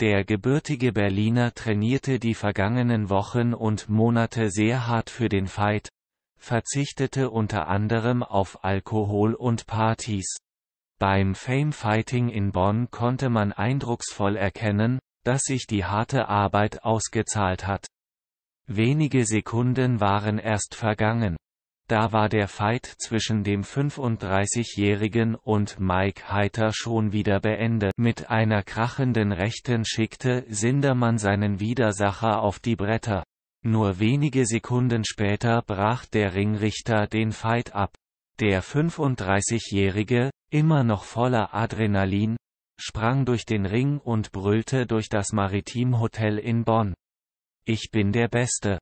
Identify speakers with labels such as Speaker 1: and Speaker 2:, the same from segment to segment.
Speaker 1: Der gebürtige Berliner trainierte die vergangenen Wochen und Monate sehr hart für den Fight, verzichtete unter anderem auf Alkohol und Partys. Beim Fame Fighting in Bonn konnte man eindrucksvoll erkennen, dass sich die harte Arbeit ausgezahlt hat. Wenige Sekunden waren erst vergangen da war der Fight zwischen dem 35-jährigen und Mike Heiter schon wieder beendet. Mit einer krachenden Rechten schickte Sindermann seinen Widersacher auf die Bretter. Nur wenige Sekunden später brach der Ringrichter den Fight ab. Der 35-jährige, immer noch voller Adrenalin, sprang durch den Ring und brüllte durch das Maritimhotel in Bonn. Ich bin der Beste.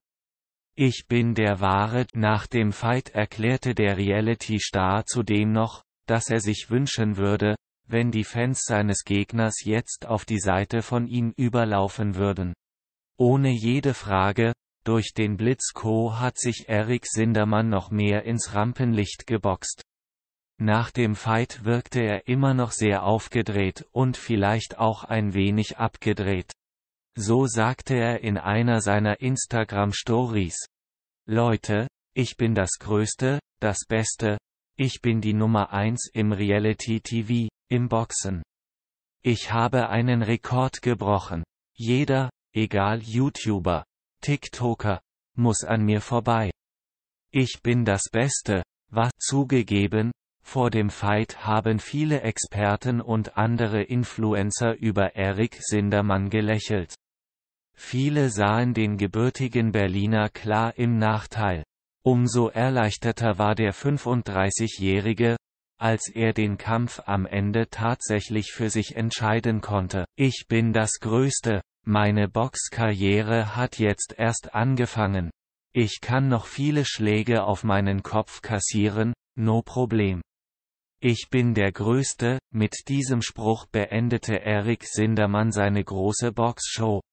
Speaker 1: Ich bin der wahre. Nach dem Fight erklärte der Reality-Star zudem noch, dass er sich wünschen würde, wenn die Fans seines Gegners jetzt auf die Seite von ihm überlaufen würden. Ohne jede Frage, durch den Blitzko hat sich Eric Sindermann noch mehr ins Rampenlicht geboxt. Nach dem Fight wirkte er immer noch sehr aufgedreht und vielleicht auch ein wenig abgedreht. So sagte er in einer seiner Instagram-Stories. Leute, ich bin das Größte, das Beste, ich bin die Nummer eins im Reality TV, im Boxen. Ich habe einen Rekord gebrochen. Jeder, egal YouTuber, TikToker, muss an mir vorbei. Ich bin das Beste, was zugegeben, vor dem Fight haben viele Experten und andere Influencer über Eric Sindermann gelächelt. Viele sahen den gebürtigen Berliner klar im Nachteil. Umso erleichterter war der 35-Jährige, als er den Kampf am Ende tatsächlich für sich entscheiden konnte. Ich bin das Größte, meine Boxkarriere hat jetzt erst angefangen. Ich kann noch viele Schläge auf meinen Kopf kassieren, no problem. Ich bin der Größte, mit diesem Spruch beendete Eric Sindermann seine große Boxshow.